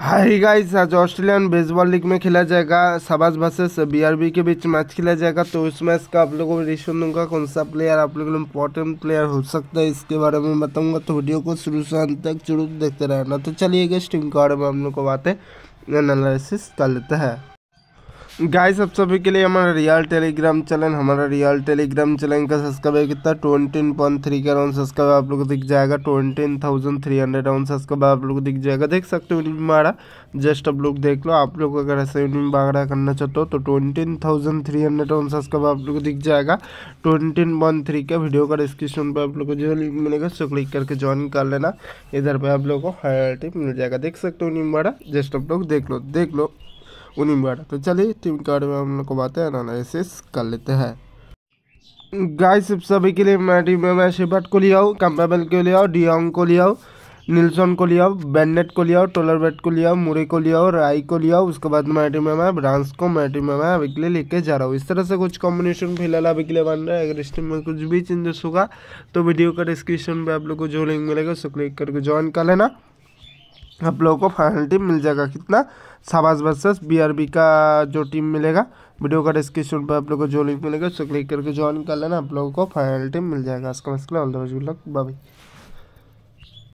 high guys आज Australian baseball league में खेला जाएगा शबाज वर्सेस बीआरबी के बीच मैच खेला जाएगा तो इस मैच का आप लोगों को रिश्वत दूंगा कौन सा प्लेयर आप लोगों के लिए इंपॉर्टेंट प्लेयर हो सकता है इसके बारे में बताऊंगा तो वीडियो को शुरू से अंत तक जरूर देखते रहना तो चलिए गेस्ट टीम के बारे में हम लोग को बातें एनालिसिस कर लेते हैं गाइस सब सभी के लिए हमारा रियल टेलीग्राम चैनल हमारा रियल टेलीग्राम चैनल का सब्सक्राइब कितना ट्वेंटीन पॉइंट थ्री का राउंड सब्सक्राइब आप लोग को दिख जाएगा twenty thousand three hundred round subscribe आप लोग को दिख जाएगा देख सकते हो हमारा जस्ट आप लोग देख लो आप लोग अगर ऐसे बागड़ा करना चाहते हो तो twenty thousand three hundred round subscribe आप लोग को दिख जाएगा ट्वेंटीन पॉइंट थ्री का वीडियो का डिस्क्रिप्शन पर आप लोग को जो लिंक मिलेगा उसको क्लिक करके ज्वाइन कर लेना इधर पर आप लोग को हाई मिल जाएगा देख सकते हो निम्बाड़ा जस्ट आप लोग देख लो देख लो उन्हीं में तो चलिए टीम कार्ड में हम लोग को बातें एनालिसिस कर लेते हैं गाइस सभी के लिए मैं टीम में मैं शिवट को लिया हूँ कैम्पेबल को लिया हूँ डियांग को लिया हूँ निल्सन को लिया बेनेट को लिया टोलर बेट को लिया मुरे को लिया राई को लिया उसके बाद मैं टीम में मैं ब्रांस को मैं टीम में मैं अभी के लिए लेके जा रहा हूँ इस तरह से कुछ कॉम्बिनेशन फिलहाल अभी के लिए बन रहा है अगर इस टीम में कुछ भी चेंजेस होगा तो वीडियो का डिस्क्रिप्शन में आप लोग को जो लिंक मिलेगा उसको क्लिक करके ज्वाइन कर लेना आप लोगों को फाइनल टीम मिल जाएगा कितना शाबाश वर्सेस बीआरबी का जो टीम मिलेगा वीडियो का डिस्क्रिप्शन पर आप लोगों को जो लिंक मिलेगा उसको क्लिक करके ज्वाइन कर लेना आप लोगों को फाइनल टीम मिल जाएगा इसका मसला all the best good luck bye